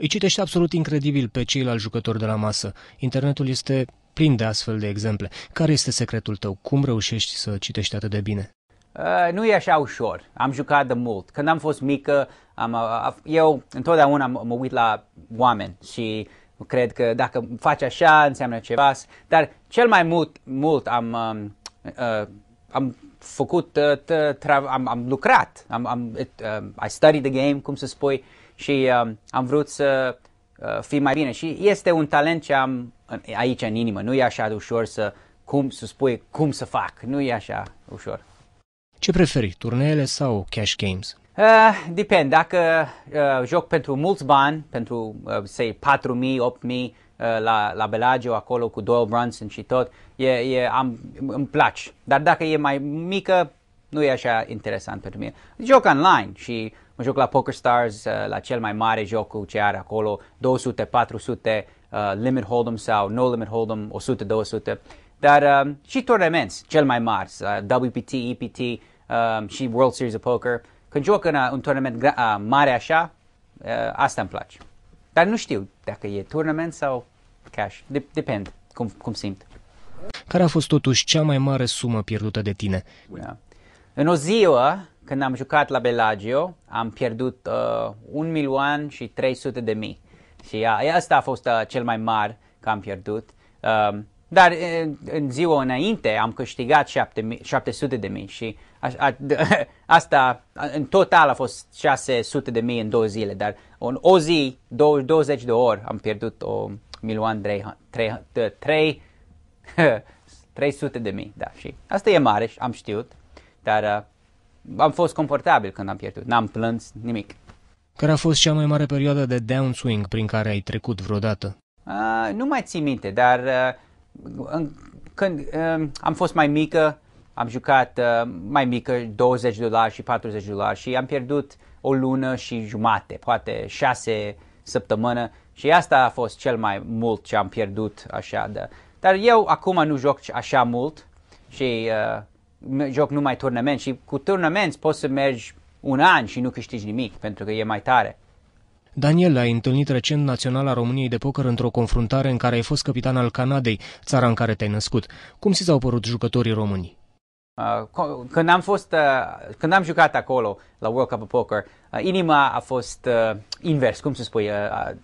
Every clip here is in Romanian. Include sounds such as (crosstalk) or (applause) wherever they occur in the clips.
Îi citește absolut incredibil pe ceilalți jucători de la masă. Internetul este plin de astfel de exemple. Care este secretul tău? Cum reușești să citești atât de bine? Uh, nu e așa ușor. Am jucat de mult. Când am fost mică, am, eu întotdeauna mă uit la oameni și cred că dacă faci așa înseamnă ceva, dar cel mai mult, mult am, uh, am făcut, uh, tra- am, am lucrat, am, am uh, I studied the game, cum să spui, uh, și uh, am vrut să uh, fii mai bine. Și este un talent ce am aici în inimă. Nu e așa de ușor să, cum, să spui cum să fac. Nu e așa ușor. Ce preferi, turneele sau cash games? Uh, depinde. Dacă uh, joc pentru mulți bani, pentru, uh, say, 4.000, 8.000, uh, la, la Bellagio, acolo cu Doyle Brunson și tot, e, e, am, îmi place. Dar dacă e mai mică, nu e așa interesant pentru mine. Joc online și mă joc la Poker Stars, uh, la cel mai mare joc ce are acolo, 200, 400, uh, Limit Hold'em sau No Limit Hold'em, 100, 200, dar uh, și turnamente cel mai mari, uh, WPT, EPT uh, și World Series of Poker. Când joc în uh, un turnament uh, mare așa, uh, asta îmi place. Dar nu știu dacă e turnament sau cash, De- depinde cum, cum simt. Care a fost totuși cea mai mare sumă pierdută de tine? Yeah. Da. În o ziua, când am jucat la Bellagio, am pierdut uh, 1 milion și 300 de mii. Și uh, asta a fost uh, cel mai mare că am pierdut. Um, uh, dar în, în ziua înainte am câștigat 700 de mii și a, (laughs) a, asta în total a fost 600 de mii în două zile, dar în o zi, 20 de ori, am pierdut o milioane (laughs) 300 de mii. Da, și asta e mare, am știut dar uh, am fost confortabil când am pierdut, n-am plâns nimic. Care a fost cea mai mare perioadă de downswing prin care ai trecut vreodată? Uh, nu mai țin minte, dar uh, în, când uh, am fost mai mică, am jucat uh, mai mică, 20 de dolari și 40 de dolari și am pierdut o lună și jumate, poate șase săptămână și asta a fost cel mai mult ce am pierdut așa. De... Dar eu acum nu joc așa mult și uh, joc numai turnament și cu turnament poți să mergi un an și nu câștigi nimic pentru că e mai tare. Daniel a întâlnit recent naționala României de poker într-o confruntare în care ai fost capitan al Canadei, țara în care te-ai născut. Cum ți s-au părut jucătorii români? Uh, când am fost, uh, când am jucat acolo la World Cup of Poker, uh, inima a fost uh, invers, cum să spui, uh,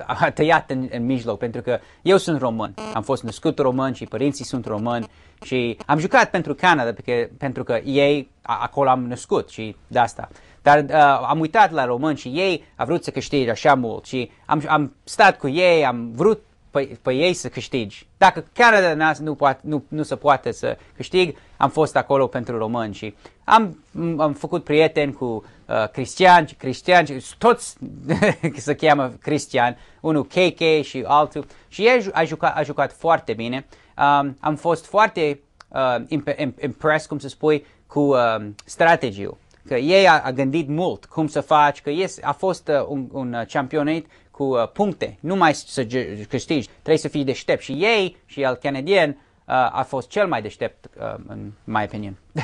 a tăiat în, în mijloc, pentru că eu sunt român, am fost născut român și părinții sunt români și am jucat pentru Canada, pentru că, pentru că ei, acolo am născut și de asta. Dar uh, am uitat la român și ei au vrut să câștige așa mult și am, am stat cu ei, am vrut pe, păi, pe păi ei să câștigi. Dacă chiar nu, poate, nu, nu se poate să câștig, am fost acolo pentru români și am, am făcut prieteni cu uh, cristiani, cristiani, toți (laughs) se cheamă Cristian, unul KK și altul și ei a jucat, a jucat foarte bine. Um, am fost foarte uh, impres, cum să spui, cu uh, strategiul. Că ei a, a gândit mult cum să faci, că yes, a fost uh, un, un uh, campionat cu uh, puncte, nu mai să câștigi, trebuie să fii deștept. Și ei și al canadien uh, a fost cel mai deștept, uh, în my opinion. (laughs)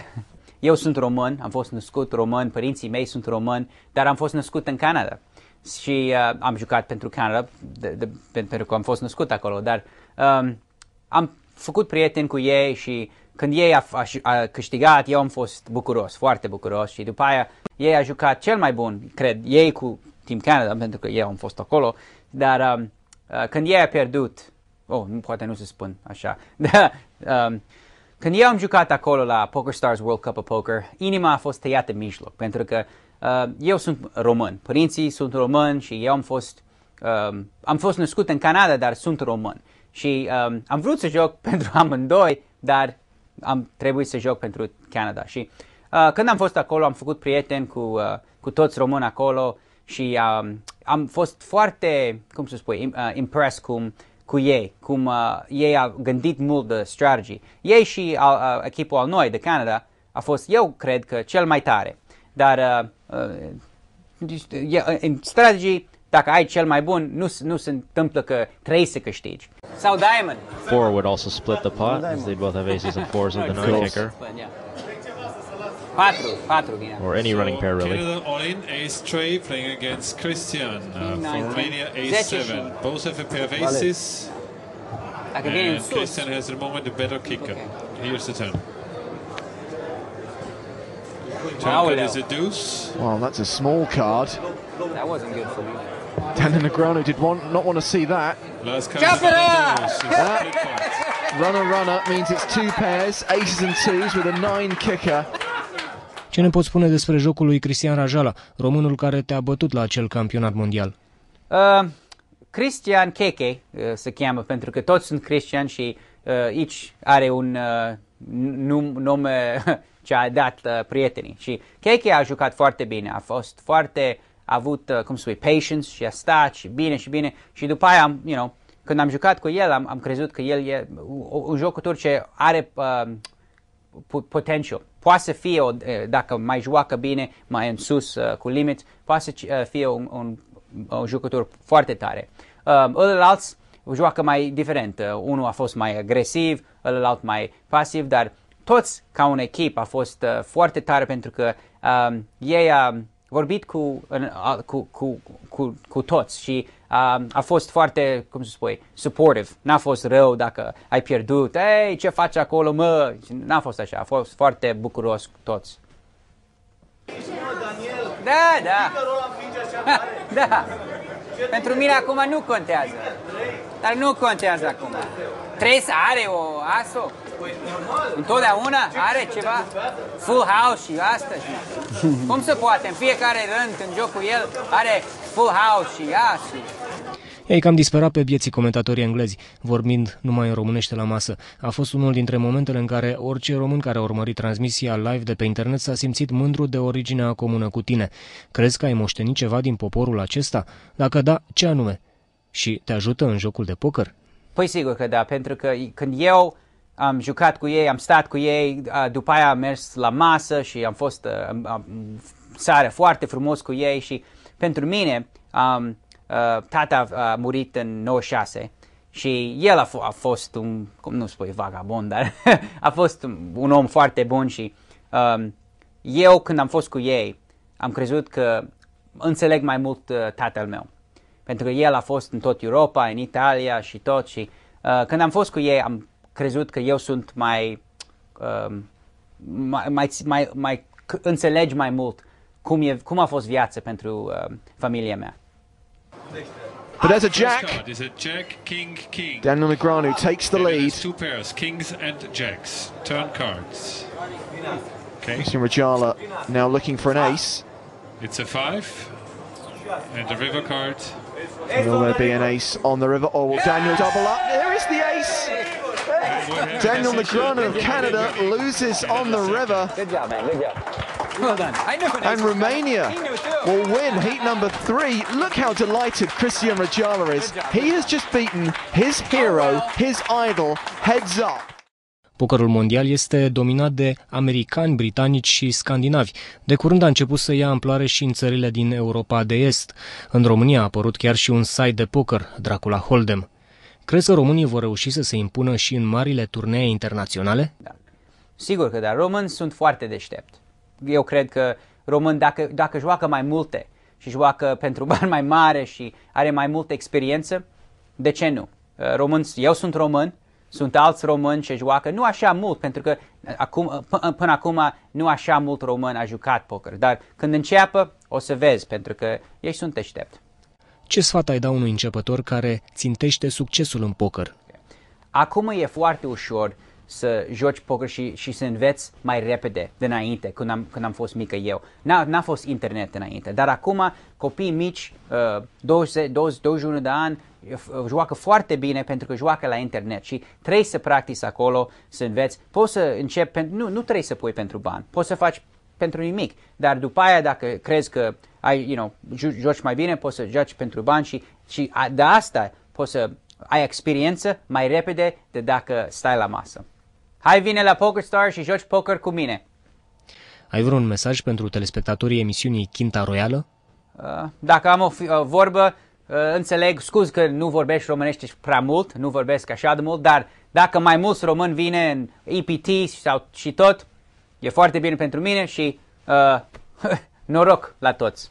Eu sunt român, am fost născut român, părinții mei sunt români, dar am fost născut în Canada. Și uh, am jucat pentru Canada, de, de, pentru că am fost născut acolo, dar um, am făcut prieteni cu ei și când ei a, a, a câștigat, eu am fost bucuros, foarte bucuros și după aia ei a jucat cel mai bun, cred, ei cu Team Canada, pentru că eu am fost acolo, dar um, uh, când ei a pierdut, oh, nu, poate nu se spun așa, (laughs) da, um, când eu am jucat acolo la Poker Stars World Cup of Poker, inima a fost tăiată în mijloc, pentru că uh, eu sunt român, părinții sunt român și eu am fost, um, am fost născut în Canada, dar sunt român. Și um, am vrut să joc (laughs) pentru amândoi, dar am trebuit să joc pentru Canada. Și uh, când am fost acolo, am făcut prieteni cu, uh, cu toți români acolo și um, am fost foarte, cum să spui, uh, impres cum cu ei, cum uh, ei au gândit mult de strategy. Ei și al, uh, uh, echipul al noi de Canada a fost, eu cred că, cel mai tare. Dar uh, uh, deci, uh strategy, dacă ai cel mai bun, nu, nu se întâmplă că trei să câștigi. Sau diamond. Four would also split the pot, as they both have aces and fours with the no kicker. yeah. yeah. Or any so running pair, really. Canada all in, ace Trey playing against Christian uh, Romania, ace 7. Both have a pair of aces. And Christian has at the moment a better kicker. Okay. Here's the turn. Turn is a deuce. Well, that's a small card. That wasn't good for me. Dan Negrano did not want to see that. Last card. that runner runner means it's two pairs, aces and twos with a nine kicker. Ce ne poți spune despre jocul lui Cristian Rajala, românul care te-a bătut la acel campionat mondial? Uh, Cristian Cheche uh, se cheamă, pentru că toți sunt Cristian și uh, aici are un uh, num, nume (laughs) ce a dat uh, prietenii. Și Cheche a jucat foarte bine, a fost foarte, a avut, uh, cum spui, patience și a stat și bine și bine. Și după aia, am, you know, când am jucat cu el, am, am crezut că el e un, un jucător ce are uh, potential. Poate să fie, o, eh, dacă mai joacă bine, mai în sus eh, cu limit, poate să eh, fie un, un, un jucător foarte tare. Uh, ălălalți joacă mai diferent. Uh, unul a fost mai agresiv, ălălalt mai pasiv, dar toți ca un echip a fost uh, foarte tare pentru că uh, ei... a vorbit cu, cu, cu, cu, cu toți și um, a fost foarte, cum să spui, supportive. N-a fost rău dacă ai pierdut, ei, ce faci acolo, mă? N-a fost așa, a fost foarte bucuros cu toți. da, da. da. Pentru mine acum nu contează. Dar nu contează acum. Trebuie să are o ASO. Întotdeauna are ceva full house și astăzi. (laughs) Cum se poate? În fiecare rând, în jocul el, are full house și ASO. Ei cam disperat pe vieții comentatorii englezi, vorbind numai în românește la masă. A fost unul dintre momentele în care orice român care a urmărit transmisia live de pe internet s-a simțit mândru de originea comună cu tine. Crezi că ai moștenit ceva din poporul acesta? Dacă da, ce anume? Și te ajută în jocul de poker? Păi sigur că da, pentru că când eu am jucat cu ei, am stat cu ei, după aia am mers la masă și am fost am, am, foarte frumos cu ei și pentru mine um, uh, tata a murit în 96 și el a, f- a fost un, cum nu spui vagabond, dar (laughs) a fost un om foarte bun și um, eu când am fost cu ei am crezut că înțeleg mai mult uh, tatăl meu pentru că el a fost în tot Europa, în Italia și tot și uh, când am fost cu ei am crezut că eu sunt mai, uh, mai, mai, mai, mai înțelegi mai mult cum, e, cum a fost viața pentru uh, familia mea. But there's a jack. Is a jack king king. Daniel Negreanu takes the lead. Two pairs, kings and jacks. Turn cards. Okay. Christian Rajala now looking for an ace. It's a five and a river card. Will there be an ace on the river, or oh, will Daniel double up? There is the ace. Daniel Negrano of Canada loses on the river. Good job, man. Good job. Well done. And Romania will win heat number three. Look how delighted Christian Rajala is. He has just beaten his hero, oh, his idol, heads up. Pokerul mondial este dominat de americani, britanici și scandinavi. De curând a început să ia amploare și în țările din Europa de Est. În România a apărut chiar și un site de poker, Dracula Hold'em. Crezi că românii vor reuși să se impună și în marile turnee internaționale? Da. Sigur că da, români sunt foarte deștept. Eu cred că român, dacă, dacă joacă mai multe și joacă pentru bani mai mare și are mai multă experiență, de ce nu? Român, eu sunt român, sunt alți români ce joacă, nu așa mult, pentru că uh, acum, uh, uh, până acum nu așa mult român a jucat poker, dar când înceapă o să vezi, pentru că ei sunt deștept. Ce sfat ai da unui începător care țintește succesul în poker? Acum e foarte ușor să joci poker și, și să înveți mai repede dinainte, când am, când am fost mică eu. N-a, n-a fost internet înainte, dar acum copii mici, uh, 20, 20, 21 de ani, uh, joacă foarte bine pentru că joacă la internet și trebuie să practici acolo, să înveți. Poți să începi, nu, nu trebuie să pui pentru bani, poți să faci pentru nimic, dar după aia dacă crezi că ai, you know, joci mai bine, poți să joci pentru bani și, și de asta poți să ai experiență mai repede de dacă stai la masă. Hai vine la PokerStar și joci poker cu mine. Ai vreun mesaj pentru telespectatorii emisiunii Quinta Royală? Uh, dacă am o uh, vorbă, uh, înțeleg, scuz că nu vorbești românește prea mult, nu vorbesc așa de mult, dar dacă mai mulți români vine în EPT sau și tot, e foarte bine pentru mine și uh, (laughs) noroc la toți!